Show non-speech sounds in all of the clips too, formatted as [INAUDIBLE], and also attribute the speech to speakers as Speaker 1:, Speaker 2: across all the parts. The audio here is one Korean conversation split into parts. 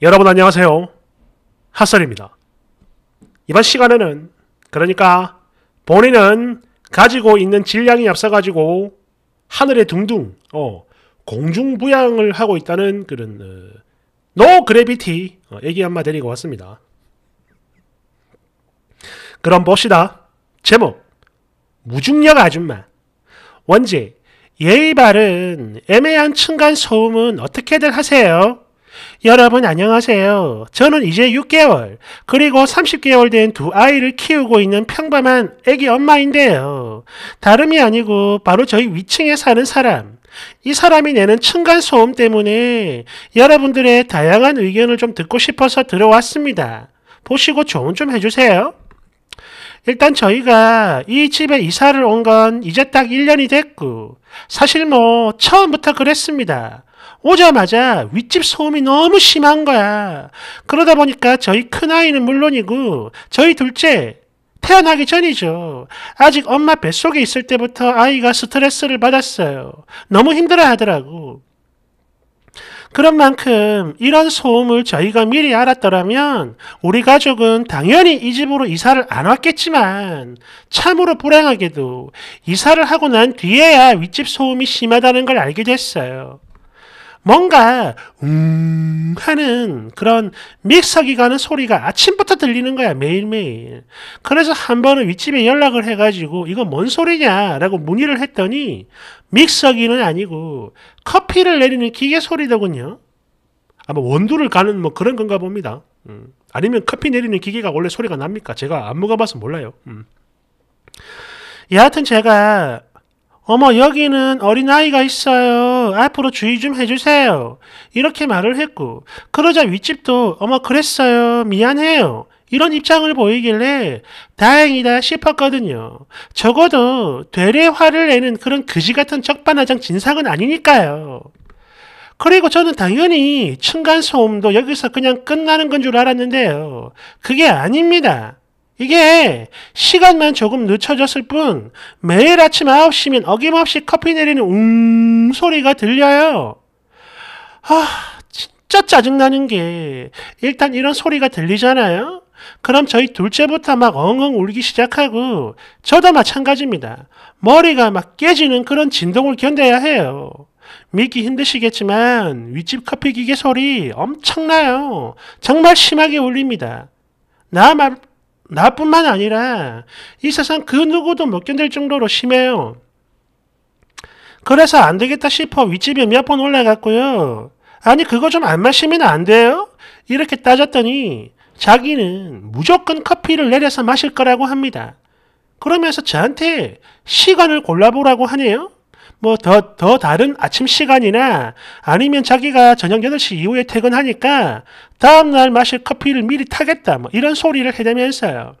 Speaker 1: 여러분 안녕하세요. 핫설입니다. 이번 시간에는 그러니까 본인은 가지고 있는 질량이 앞서가지고 하늘에 둥둥 어, 공중부양을 하고 있다는 그런 어, 노 그래비티 어, 얘기 한마 데리고 왔습니다. 그럼 봅시다. 제목 무중력 아줌마 원제 예의 바른 애매한 층간 소음은 어떻게들 하세요? 여러분 안녕하세요. 저는 이제 6개월 그리고 30개월 된 두 아이를 키우고 있는 평범한 애기 엄마인데요. 다름이 아니고 바로 저희 위층에 사는 사람. 이 사람이 내는 층간소음 때문에 여러분들의 다양한 의견을 좀 듣고 싶어서 들어왔습니다. 보시고 조언 좀 해주세요. 일단 저희가 이 집에 이사를 온 건 이제 딱 1년이 됐고, 사실 뭐 처음부터 그랬습니다. 오자마자 윗집 소음이 너무 심한 거야. 그러다 보니까 저희 큰아이는 물론이고 저희 둘째 태어나기 전이죠. 아직 엄마 뱃속에 있을 때부터 아이가 스트레스를 받았어요. 너무 힘들어 하더라고. 그런 만큼 이런 소음을 저희가 미리 알았더라면 우리 가족은 당연히 이 집으로 이사를 안 왔겠지만 참으로 불행하게도 이사를 하고 난 뒤에야 윗집 소음이 심하다는 걸 알게 됐어요. 뭔가 음 하는 그런 믹서기가 는 소리가 아침부터 들리는 거야 매일매일 그래서 한 번은 윗집에 연락을 해가지고 이거 뭔 소리냐라고 문의를 했더니 믹서기는 아니고 커피를 내리는 기계 소리더군요 아마 원두를 가는 뭐 그런 건가 봅니다 음. 아니면 커피 내리는 기계가 원래 소리가 납니까 제가 안 먹어봐서 몰라요 음. 여하튼 제가 어머 여기는 어린아이가 있어요 앞으로 주의 좀 해주세요. 이렇게 말을 했고 그러자 윗집도 어머 그랬어요. 미안해요. 이런 입장을 보이길래 다행이다 싶었거든요. 적어도 되레 화를 내는 그런 그지 같은 적반하장 진상은 아니니까요. 그리고 저는 당연히 층간소음도 여기서 그냥 끝나는 건 줄 알았는데요. 그게 아닙니다. 이게 시간만 조금 늦춰졌을 뿐 매일 아침 9시면 어김없이 커피 내리는 웅 소리가 들려요. 아, 진짜 짜증나는 게 일단 이런 소리가 들리잖아요. 그럼 저희 둘째부터 막 엉엉 울기 시작하고 저도 마찬가지입니다. 머리가 막 깨지는 그런 진동을 견뎌야 해요. 믿기 힘드시겠지만 윗집 커피 기계 소리 엄청나요. 정말 심하게 울립니다. 나, 말, 나뿐만 아니라 이 세상 그 누구도 못 견딜 정도로 심해요. 그래서 안 되겠다 싶어 윗집에 몇 번 올라갔고요. 아니 그거 좀 안 마시면 안 돼요? 이렇게 따졌더니 자기는 무조건 커피를 내려서 마실 거라고 합니다. 그러면서 저한테 시간을 골라보라고 하네요. 뭐더더 다른 아침 시간이나 아니면 자기가 저녁 8시 이후에 퇴근하니까 다음 날 마실 커피를 미리 타겠다 뭐 이런 소리를 해대면서요.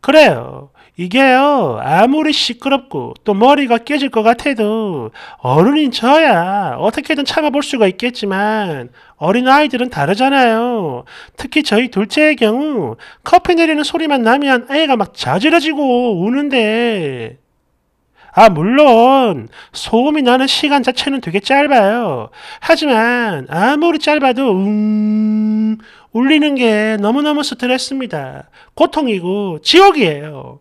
Speaker 1: 그래요. 이게요, 아무리 시끄럽고 또 머리가 깨질 것 같아도 어른인 저야 어떻게든 참아볼 수가 있겠지만 어린아이들은 다르잖아요. 특히 저희 둘째의 경우 커피 내리는 소리만 나면 애가 막 자지러지고 우는데 아, 물론 소음이 나는 시간 자체는 되게 짧아요. 하지만 아무리 짧아도 음 울리는 게 너무너무 스트레스입니다. 고통이고 지옥이에요.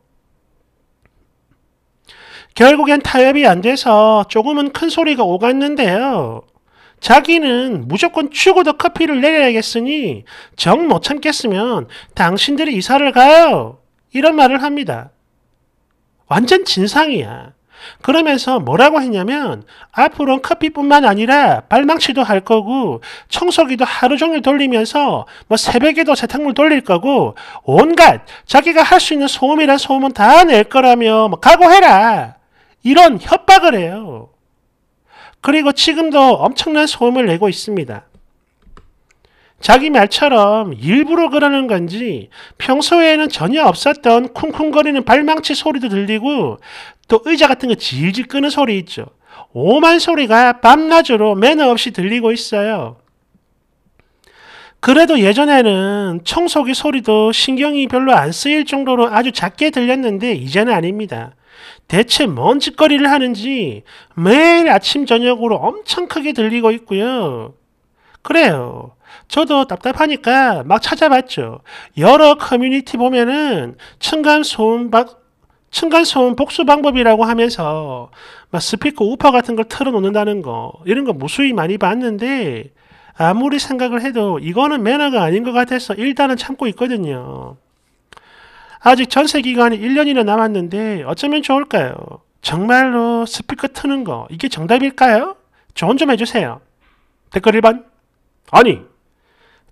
Speaker 1: 결국엔 타협이 안 돼서 조금은 큰 소리가 오갔는데요. 자기는 무조건 죽어도 커피를 내려야겠으니 정 못 참겠으면 당신들이 이사를 가요. 이런 말을 합니다. 완전 진상이야. 그러면서 뭐라고 했냐면 앞으로는 커피뿐만 아니라 발망치도 할 거고 청소기도 하루 종일 돌리면서 뭐 새벽에도 세탁물 돌릴 거고 온갖 자기가 할 수 있는 소음이란 소음은 다 낼 거라며 뭐 각오해라 이런 협박을 해요. 그리고 지금도 엄청난 소음을 내고 있습니다. 자기 말처럼 일부러 그러는 건지 평소에는 전혀 없었던 쿵쿵거리는 발망치 소리도 들리고 또 의자 같은 거 질질 끄는 소리 있죠. 오만 소리가 밤낮으로 매너 없이 들리고 있어요. 그래도 예전에는 청소기 소리도 신경이 별로 안 쓰일 정도로 아주 작게 들렸는데 이제는 아닙니다. 대체 뭔 짓거리를 하는지 매일 아침 저녁으로 엄청 크게 들리고 있고요. 그래요. 저도 답답하니까 막 찾아봤죠. 여러 커뮤니티 보면은 층간 소음 층간소음 복수 방법이라고 하면서 막 스피커 우파 같은 걸 틀어놓는다는 거 이런 거 무수히 많이 봤는데 아무리 생각을 해도 이거는 매너가 아닌 것 같아서 일단은 참고 있거든요. 아직 전세 기간이 1년이나 남았는데 어쩌면 좋을까요? 정말로 스피커 트는 거 이게 정답일까요? 조언 좀 해주세요. 댓글 1번 아니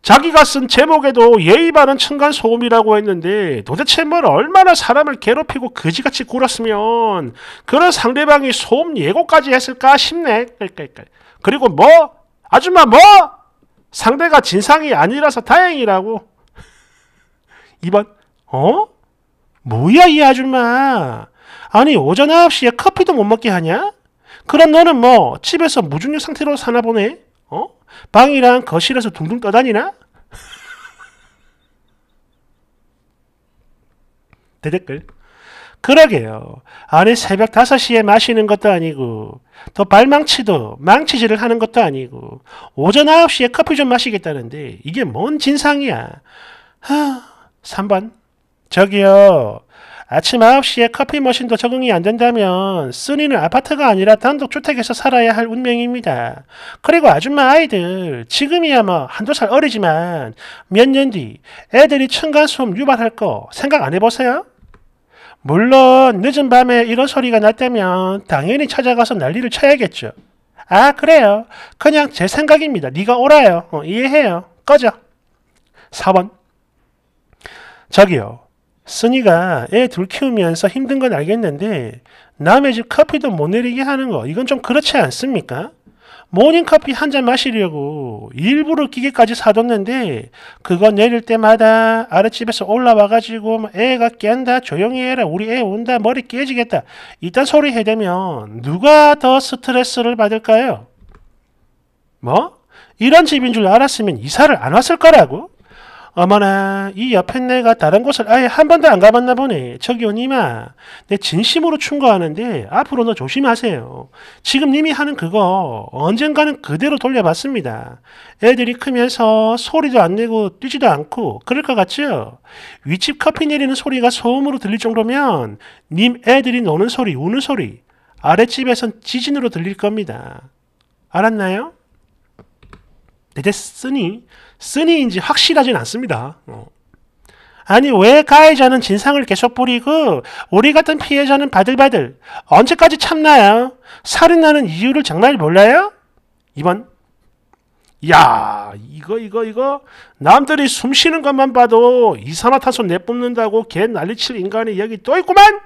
Speaker 1: 자기가 쓴 제목에도 예의 바른 층간 소음이라고 했는데 도대체 뭘 얼마나 사람을 괴롭히고 그지같이 굴었으면 그런 상대방이 소음 예고까지 했을까 싶네. 그리고 뭐? 아줌마 뭐? 상대가 진상이 아니라서 다행이라고. 2번 [LAUGHS] 어? 뭐야 이 아줌마. 아니 오전 9시에 커피도 못 먹게 하냐? 그럼 너는 뭐 집에서 무중력 상태로 사나 보네? 어? 방이랑 거실에서 둥둥 떠다니나? [LAUGHS] 대댓글. 그러게요. 아니 새벽 5시에 마시는 것도 아니고 또 발망치도 망치질을 하는 것도 아니고 오전 9시에 커피 좀 마시겠다는데 이게 뭔 진상이야. 하, 3번. 저기요. 아침 9시에 커피 머신도 적응이 안 된다면 쓰니는 아파트가 아니라 단독주택에서 살아야 할 운명입니다. 그리고 아줌마 아이들 지금이야 뭐 한두 살 어리지만 몇 년 뒤 애들이 층간소음 유발할 거 생각 안 해보세요? 물론 늦은 밤에 이런 소리가 났다면 당연히 찾아가서 난리를 쳐야겠죠. 아 그래요. 그냥 제 생각입니다. 네가 오라요. 어, 이해해요. 꺼져. 4번 저기요. 순이가 애 둘 키우면서 힘든 건 알겠는데 남의 집 커피도 못 내리게 하는 거 이건 좀 그렇지 않습니까? 모닝커피 한 잔 마시려고 일부러 기계까지 사뒀는데 그거 내릴 때마다 아랫집에서 올라와가지고 뭐 애가 깬다 조용히 해라 우리 애 온다 머리 깨지겠다 이딴 소리 해대면 누가 더 스트레스를 받을까요? 뭐? 이런 집인 줄 알았으면 이사를 안 왔을 거라고? 어머나 이 옆에 내가 다른 곳을 아예 한 번도 안 가봤나 보네. 저기 오니마 내 진심으로 충고하는데 앞으로 너 조심하세요. 지금 님이 하는 그거 언젠가는 그대로 돌려봤습니다. 애들이 크면서 소리도 안 내고 뛰지도 않고 그럴 것 같죠? 윗집 커피 내리는 소리가 소음으로 들릴 정도면 님 애들이 노는 소리 우는 소리 아랫집에선 지진으로 들릴 겁니다. 알았나요? 대체 쓰니? 쓰니인지 확실하진 않습니다. 어. 아니 왜 가해자는 진상을 계속 부리고 우리 같은 피해자는 바들바들 언제까지 참나요? 살인하는 이유를 정말 몰라요? 2번 야 이거 이거 이거 남들이 숨쉬는 것만 봐도 이산화탄소 내뿜는다고 개 난리칠 인간의 이야기 또 있구만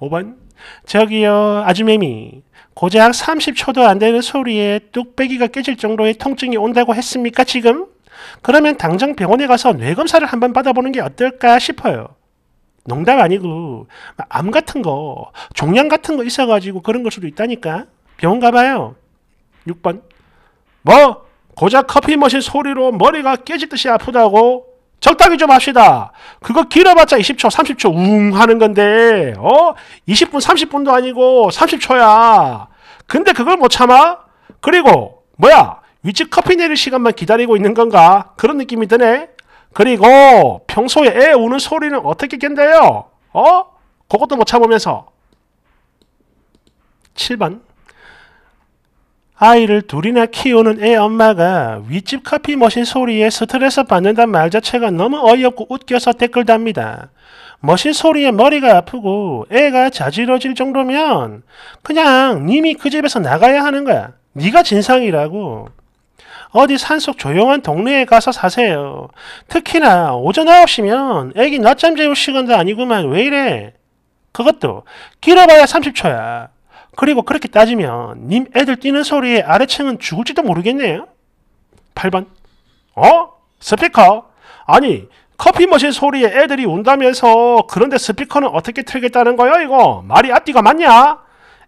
Speaker 1: 5번 저기요, 아주매미. 고작 30초도 안 되는 소리에 뚝배기가 깨질 정도의 통증이 온다고 했습니까, 지금? 그러면 당장 병원에 가서 뇌검사를 한번 받아보는 게 어떨까 싶어요. 농담 아니고, 암 같은 거, 종양 같은 거 있어가지고 그런 걸 수도 있다니까. 병원 가봐요. 6번. 뭐? 고작 커피 머신 소리로 머리가 깨질 듯이 아프다고? 적당히 좀 합시다. 그거 길어봤자 20초, 30초 웅 하는 건데 어 20분, 30분도 아니고 30초야. 근데 그걸 못 참아? 그리고 뭐야 위치 커피 내릴 시간만 기다리고 있는 건가? 그런 느낌이 드네. 그리고 평소에 애 우는 소리는 어떻게 견뎌요? 어? 그것도 못 참으면서 7번 아이를 둘이나 키우는 애 엄마가 윗집 커피 머신 소리에 스트레스 받는단 말 자체가 너무 어이없고 웃겨서 댓글 답니다. 머신 소리에 머리가 아프고 애가 자지러질 정도면 그냥 님이 그 집에서 나가야 하는 거야. 네가 진상이라고. 어디 산속 조용한 동네에 가서 사세요. 특히나 오전 9시면 애기 낮잠 재울 시간도 아니구만 왜 이래. 그것도 길어봐야 30초야. 그리고 그렇게 따지면 님 애들 뛰는 소리에 아래층은 죽을지도 모르겠네요. 8번 어? 스피커? 아니 커피 머신 소리에 애들이 운다면서 그런데 스피커는 어떻게 틀겠다는 거예요 이거? 말이 앞뒤가 맞냐?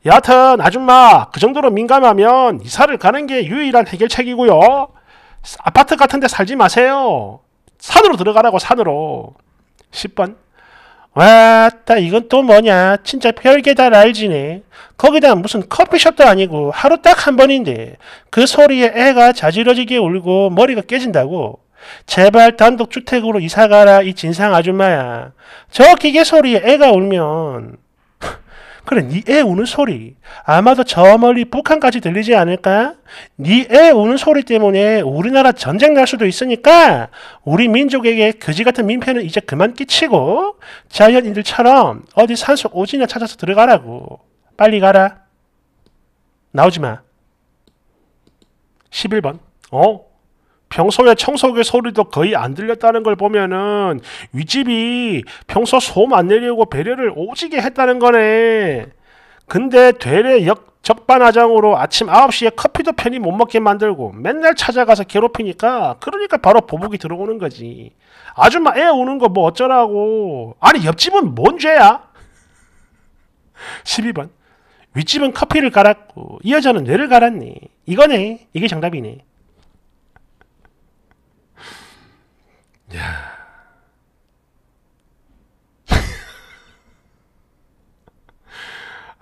Speaker 1: 여하튼 아줌마 그 정도로 민감하면 이사를 가는 게 유일한 해결책이고요. 아파트 같은 데 살지 마세요. 산으로 들어가라고 산으로. 10번 와, 따, 이건 또 뭐냐 진짜 별게 다 날지네 거기다 무슨 커피숍도 아니고 하루 딱 한 번인데 그 소리에 애가 자지러지게 울고 머리가 깨진다고 제발 단독주택으로 이사가라 이 진상 아줌마야 저 기계 소리에 애가 울면 그래, 니 애 우는 소리. 아마도 저 멀리 북한까지 들리지 않을까? 니 애 우는 소리 때문에 우리나라 전쟁 날 수도 있으니까 우리 민족에게 거지 같은 민폐는 이제 그만 끼치고 자연인들처럼 어디 산속 오지나 찾아서 들어가라고. 빨리 가라. 나오지 마. 11번. 어? 평소에 청소기 소리도 거의 안 들렸다는 걸 보면은 윗집이 평소 소음 안 내려고 배려를 오지게 했다는 거네. 근데 되레 역 적반하장으로 아침 9시에 커피도 편히 못 먹게 만들고 맨날 찾아가서 괴롭히니까 그러니까 바로 보복이 들어오는 거지. 아줌마 애 우는 거 뭐 어쩌라고. 아니 옆집은 뭔 죄야? 12번. [LAUGHS] 윗집은 커피를 갈았고 이 여자는 뇌를 갈았니. 이거네. 이게 정답이네.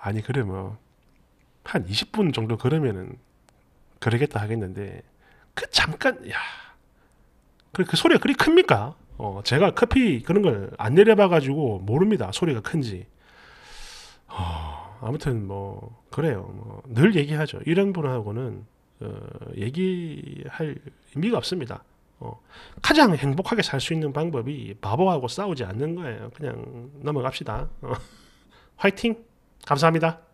Speaker 1: 아니 그러면 한 20분 정도 걸으면은 그러겠다 하겠는데 그 잠깐 야 그, 그 소리가 그리 큽니까? 어, 제가 커피 그런 걸 안 내려봐가지고 모릅니다. 소리가 큰지. 어, 아무튼 뭐 그래요. 뭐늘 얘기하죠. 이런 분하고는 어, 얘기할 의미가 없습니다. 어, 가장 행복하게 살 수 있는 방법이 바보하고 싸우지 않는 거예요. 그냥 넘어갑시다. 어, [LAUGHS] 화이팅! 감사합니다.